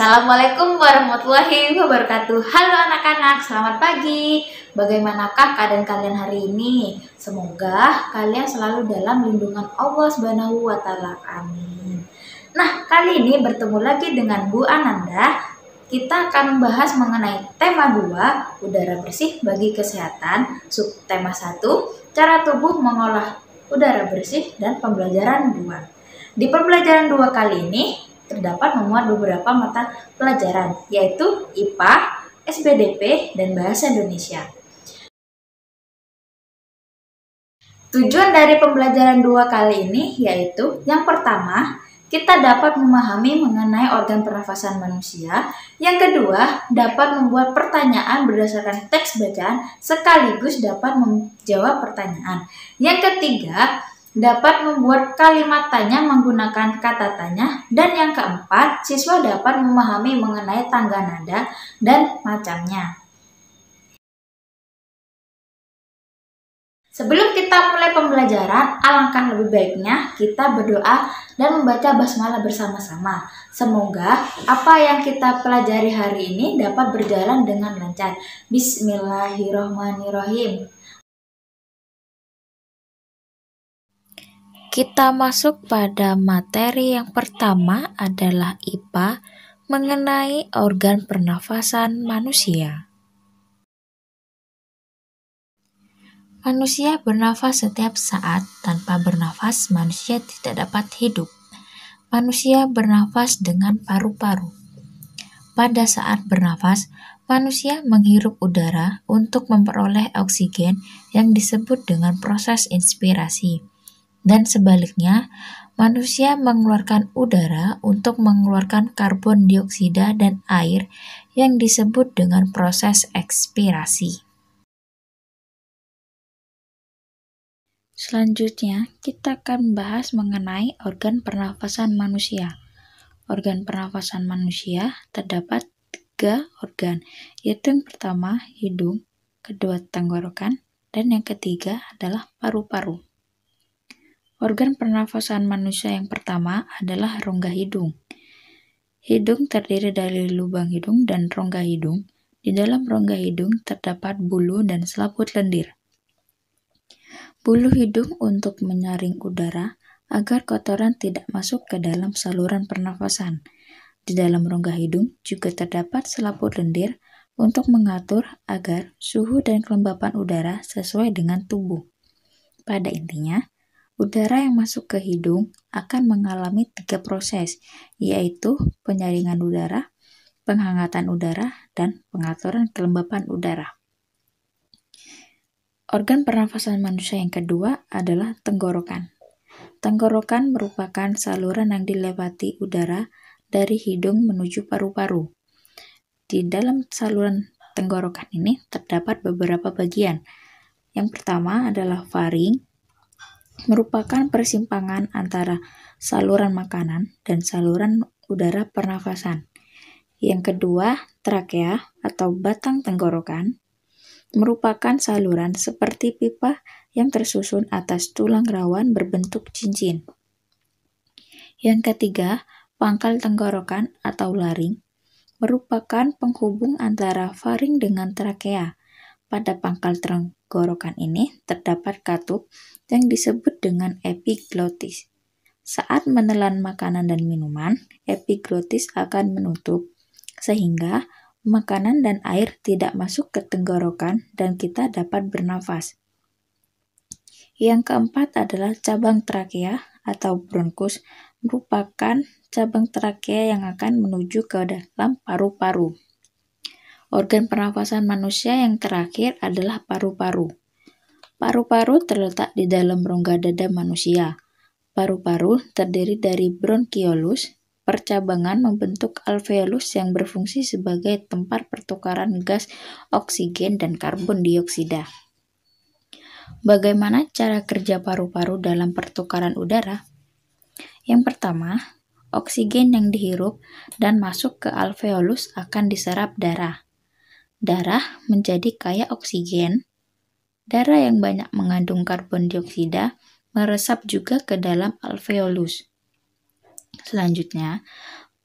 Assalamualaikum warahmatullahi wabarakatuh Halo anak-anak, selamat pagi Bagaimanakah keadaan kalian hari ini? Semoga kalian selalu dalam lindungan Allah Subhanahu wa taala. Amin. Nah, kali ini bertemu lagi dengan Bu Ananda. Kita akan membahas mengenai tema 2, udara bersih bagi kesehatan, subtema 1, cara tubuh mengolah udara bersih dan pembelajaran 2. Di pembelajaran 2 kali ini, terdapat memuat beberapa mata pelajaran, yaitu IPA, SBDP, dan Bahasa Indonesia. Tujuan dari pembelajaran dua kali ini yaitu yang pertama, kita dapat memahami mengenai organ pernafasan manusia. Yang kedua, dapat membuat pertanyaan berdasarkan teks bacaan sekaligus dapat menjawab pertanyaan. Yang ketiga, dapat membuat kalimat tanya menggunakan kata tanya, dan yang keempat, siswa dapat memahami mengenai tangga nada dan macamnya. Sebelum kita mulai pembelajaran, alangkah lebih baiknya kita berdoa dan membaca basmalah bersama-sama. Semoga apa yang kita pelajari hari ini dapat berjalan dengan lancar. Bismillahirrahmanirrahim. Kita masuk pada materi yang pertama adalah IPA mengenai organ pernafasan manusia. Manusia bernafas setiap saat, tanpa bernafas manusia tidak dapat hidup. Manusia bernafas dengan paru-paru. Pada saat bernafas, manusia menghirup udara untuk memperoleh oksigen yang disebut dengan proses inspirasi. Dan sebaliknya, manusia mengeluarkan udara untuk mengeluarkan karbon dioksida dan air yang disebut dengan proses ekspirasi. Selanjutnya, kita akan membahas mengenai organ pernafasan manusia. Organ pernafasan manusia terdapat tiga organ, yaitu yang pertama hidung, kedua tenggorokan, dan yang ketiga adalah paru-paru. Organ pernafasan manusia yang pertama adalah rongga hidung. Hidung terdiri dari lubang hidung dan rongga hidung. Di dalam rongga hidung terdapat bulu dan selaput lendir. Bulu hidung untuk menyaring udara agar kotoran tidak masuk ke dalam saluran pernafasan. Di dalam rongga hidung juga terdapat selaput lendir untuk mengatur agar suhu dan kelembapan udara sesuai dengan tubuh. Pada intinya, Udara yang masuk ke hidung akan mengalami tiga proses, yaitu penyaringan udara, penghangatan udara, dan pengaturan kelembapan udara. Organ pernafasan manusia yang kedua adalah tenggorokan. Tenggorokan merupakan saluran yang dilewati udara dari hidung menuju paru-paru. Di dalam saluran tenggorokan ini terdapat beberapa bagian. Yang pertama adalah faring, merupakan persimpangan antara saluran makanan dan saluran udara pernafasan. Yang kedua, trakea atau batang tenggorokan merupakan saluran seperti pipa yang tersusun atas tulang rawan berbentuk cincin. Yang ketiga, pangkal tenggorokan atau laring merupakan penghubung antara faring dengan trakea. Pada pangkal tenggorokan ini terdapat katup yang disebut dengan epiglotis. Saat menelan makanan dan minuman, epiglotis akan menutup sehingga makanan dan air tidak masuk ke tenggorokan dan kita dapat bernafas. Yang keempat adalah cabang trakea atau bronkus merupakan cabang trakea yang akan menuju ke dalam paru-paru. Organ pernafasan manusia yang terakhir adalah paru-paru. Paru-paru terletak di dalam rongga dada manusia. Paru-paru terdiri dari bronchiolus, percabangan membentuk alveolus yang berfungsi sebagai tempat pertukaran gas oksigen dan karbon dioksida. Bagaimana cara kerja paru-paru dalam pertukaran udara? Yang pertama, oksigen yang dihirup dan masuk ke alveolus akan diserap darah darah menjadi kaya oksigen, darah yang banyak mengandung karbon dioksida meresap juga ke dalam alveolus. Selanjutnya,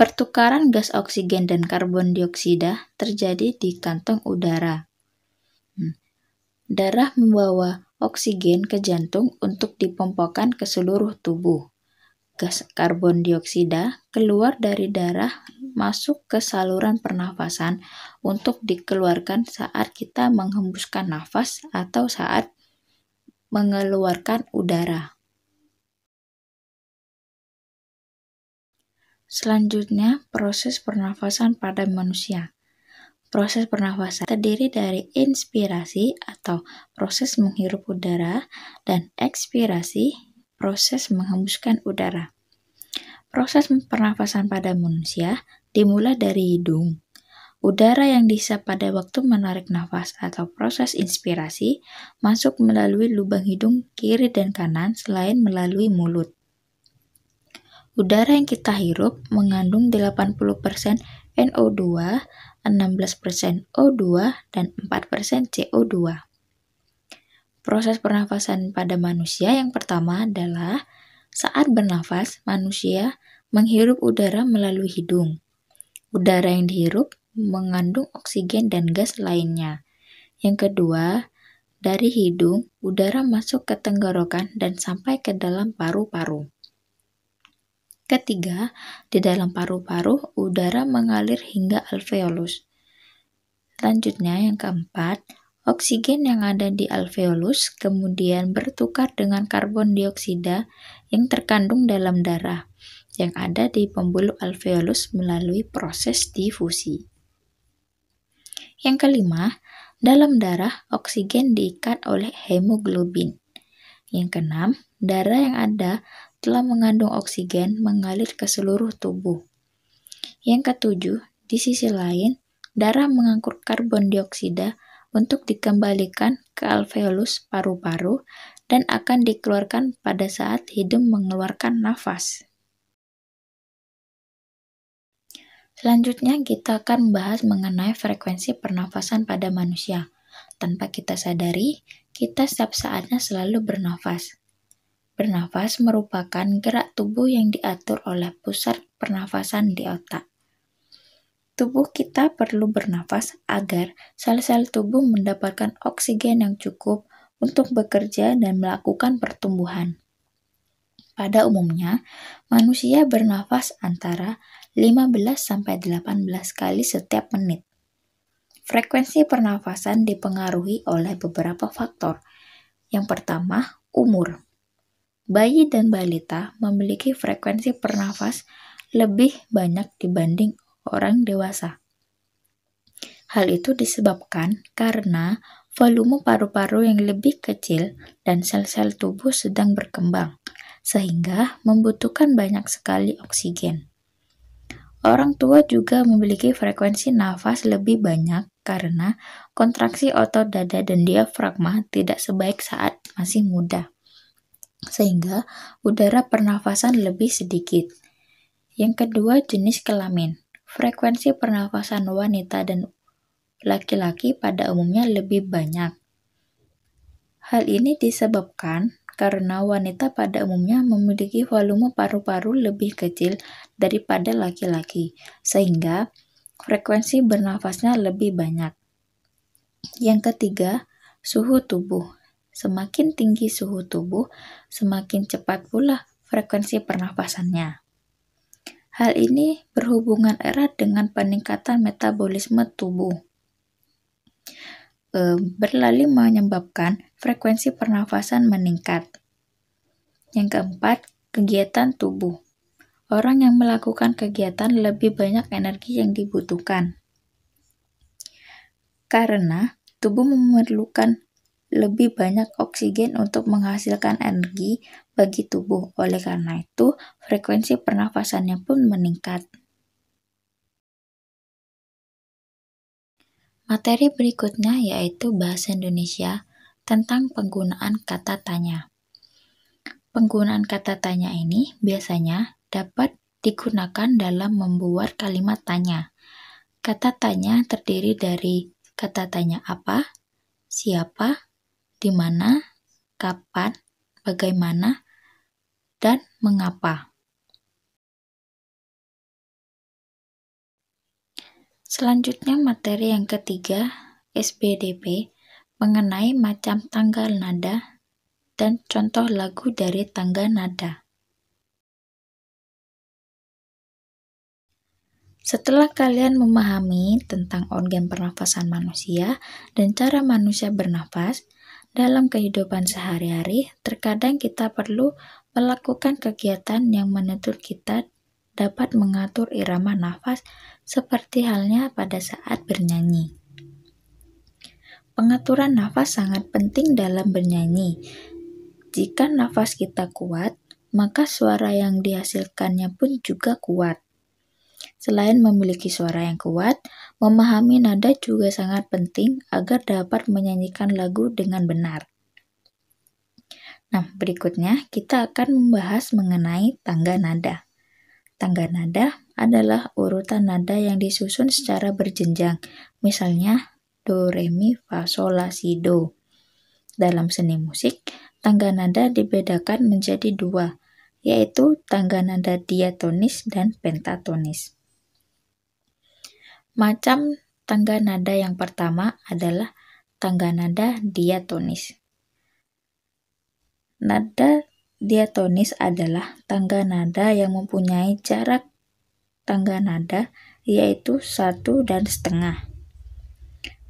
pertukaran gas oksigen dan karbon dioksida terjadi di kantong udara. Hmm. Darah membawa oksigen ke jantung untuk dipompakan ke seluruh tubuh gas karbon dioksida keluar dari darah masuk ke saluran pernafasan untuk dikeluarkan saat kita menghembuskan nafas atau saat mengeluarkan udara. Selanjutnya, proses pernafasan pada manusia. Proses pernafasan terdiri dari inspirasi atau proses menghirup udara dan ekspirasi proses menghembuskan udara. Proses pernafasan pada manusia dimulai dari hidung. Udara yang bisa pada waktu menarik nafas atau proses inspirasi masuk melalui lubang hidung kiri dan kanan selain melalui mulut. Udara yang kita hirup mengandung 80% NO2, 16% O2, dan 4% CO2. Proses pernafasan pada manusia yang pertama adalah saat bernafas, manusia menghirup udara melalui hidung. Udara yang dihirup mengandung oksigen dan gas lainnya. Yang kedua, dari hidung, udara masuk ke tenggorokan dan sampai ke dalam paru-paru. Ketiga, di dalam paru-paru, udara mengalir hingga alveolus. Selanjutnya, yang keempat, Oksigen yang ada di alveolus kemudian bertukar dengan karbon dioksida yang terkandung dalam darah yang ada di pembuluh alveolus melalui proses difusi. Yang kelima, dalam darah oksigen diikat oleh hemoglobin. Yang keenam, darah yang ada telah mengandung oksigen mengalir ke seluruh tubuh. Yang ketujuh, di sisi lain, darah mengangkut karbon dioksida untuk dikembalikan ke alveolus paru-paru dan akan dikeluarkan pada saat hidung mengeluarkan nafas. Selanjutnya kita akan membahas mengenai frekuensi pernafasan pada manusia. Tanpa kita sadari, kita setiap saatnya selalu bernafas. Bernafas merupakan gerak tubuh yang diatur oleh pusat pernafasan di otak. Tubuh kita perlu bernafas agar sel-sel tubuh mendapatkan oksigen yang cukup untuk bekerja dan melakukan pertumbuhan. Pada umumnya, manusia bernafas antara 15 18 kali setiap menit. Frekuensi pernafasan dipengaruhi oleh beberapa faktor. Yang pertama, umur. Bayi dan balita memiliki frekuensi pernafas lebih banyak dibanding orang dewasa. Hal itu disebabkan karena volume paru-paru yang lebih kecil dan sel-sel tubuh sedang berkembang, sehingga membutuhkan banyak sekali oksigen. Orang tua juga memiliki frekuensi nafas lebih banyak karena kontraksi otot dada dan diafragma tidak sebaik saat masih muda, sehingga udara pernafasan lebih sedikit. Yang kedua, jenis kelamin. Frekuensi pernafasan wanita dan laki-laki pada umumnya lebih banyak. Hal ini disebabkan karena wanita pada umumnya memiliki volume paru-paru lebih kecil daripada laki-laki, sehingga frekuensi bernafasnya lebih banyak. Yang ketiga, suhu tubuh. Semakin tinggi suhu tubuh, semakin cepat pula frekuensi pernafasannya. Hal ini berhubungan erat dengan peningkatan metabolisme tubuh. Berlali menyebabkan frekuensi pernafasan meningkat. Yang keempat, kegiatan tubuh. Orang yang melakukan kegiatan lebih banyak energi yang dibutuhkan. Karena tubuh memerlukan lebih banyak oksigen untuk menghasilkan energi, bagi tubuh. Oleh karena itu, frekuensi pernafasannya pun meningkat. Materi berikutnya yaitu bahasa Indonesia tentang penggunaan kata tanya. Penggunaan kata tanya ini biasanya dapat digunakan dalam membuat kalimat tanya. Kata tanya terdiri dari kata tanya apa, siapa, di mana, kapan, bagaimana, dan mengapa. Selanjutnya materi yang ketiga, SBDP, mengenai macam tanggal nada dan contoh lagu dari tangga nada. Setelah kalian memahami tentang organ pernafasan manusia dan cara manusia bernafas, dalam kehidupan sehari-hari, terkadang kita perlu melakukan kegiatan yang menuntut kita dapat mengatur irama nafas seperti halnya pada saat bernyanyi. Pengaturan nafas sangat penting dalam bernyanyi. Jika nafas kita kuat, maka suara yang dihasilkannya pun juga kuat. Selain memiliki suara yang kuat, memahami nada juga sangat penting agar dapat menyanyikan lagu dengan benar. Nah, berikutnya kita akan membahas mengenai tangga nada. Tangga nada adalah urutan nada yang disusun secara berjenjang, misalnya do, re, mi, fa, sol, la, si, do. Dalam seni musik, tangga nada dibedakan menjadi dua, yaitu tangga nada diatonis dan pentatonis. Macam tangga nada yang pertama adalah tangga nada diatonis. Nada diatonis adalah tangga nada yang mempunyai jarak tangga nada yaitu satu dan setengah.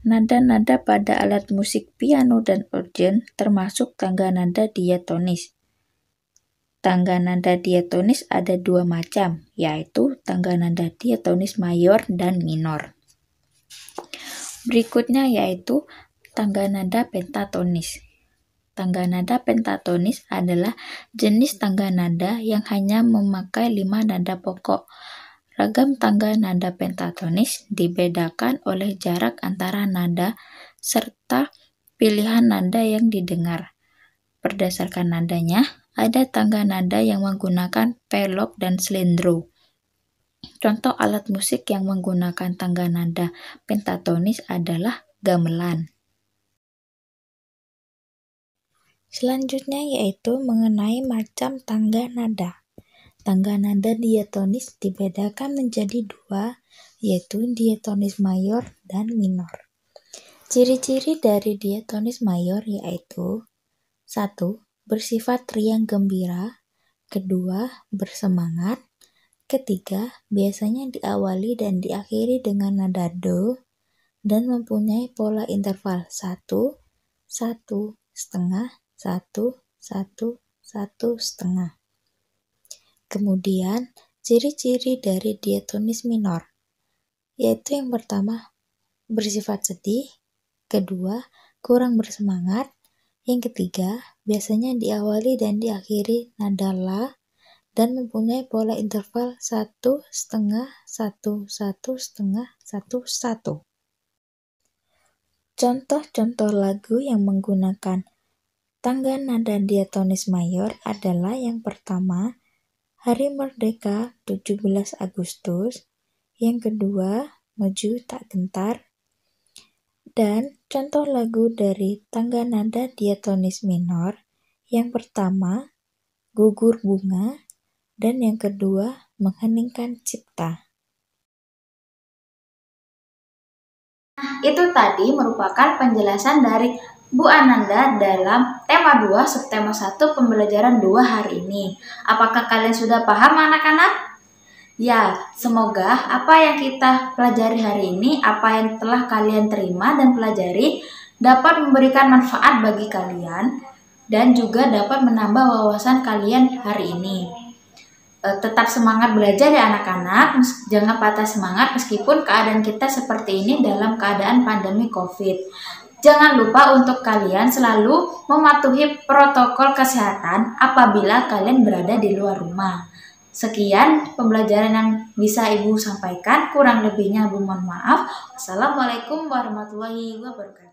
Nada-nada pada alat musik piano dan organ termasuk tangga nada diatonis. Tangga nada diatonis ada dua macam, yaitu tangga nada diatonis mayor dan minor. Berikutnya yaitu tangga nada pentatonis. Tangga nada pentatonis adalah jenis tangga nada yang hanya memakai lima nada pokok. Ragam tangga nada pentatonis dibedakan oleh jarak antara nada serta pilihan nada yang didengar. Berdasarkan nadanya, ada tangga nada yang menggunakan pelok dan selendro. Contoh alat musik yang menggunakan tangga nada pentatonis adalah gamelan. Selanjutnya yaitu mengenai macam tangga nada. Tangga nada diatonis dibedakan menjadi dua, yaitu diatonis mayor dan minor. Ciri-ciri dari diatonis mayor yaitu 1 bersifat riang gembira, kedua bersemangat, ketiga biasanya diawali dan diakhiri dengan nada do dan mempunyai pola interval satu satu setengah, satu satu satu setengah. Kemudian, ciri-ciri dari diatonis minor, yaitu yang pertama, bersifat sedih, kedua, kurang bersemangat, yang ketiga, biasanya diawali dan diakhiri nada La dan mempunyai pola interval 1 setengah 1 1 setengah 1 1. Contoh-contoh lagu yang menggunakan tangga nada diatonis mayor adalah yang pertama Hari Merdeka 17 Agustus, yang kedua Maju Tak Gentar dan contoh lagu dari tangga nada diatonis minor yang pertama gugur bunga dan yang kedua mengheningkan cipta. Nah, itu tadi merupakan penjelasan dari Bu Ananda dalam tema 2 subtema 1 pembelajaran 2 hari ini. Apakah kalian sudah paham anak-anak? Ya, semoga apa yang kita pelajari hari ini, apa yang telah kalian terima dan pelajari dapat memberikan manfaat bagi kalian dan juga dapat menambah wawasan kalian hari ini. E, tetap semangat belajar ya anak-anak, jangan patah semangat meskipun keadaan kita seperti ini dalam keadaan pandemi COVID. Jangan lupa untuk kalian selalu mematuhi protokol kesehatan apabila kalian berada di luar rumah. Sekian pembelajaran yang bisa Ibu sampaikan. Kurang lebihnya Ibu mohon maaf. Assalamualaikum warahmatullahi wabarakatuh.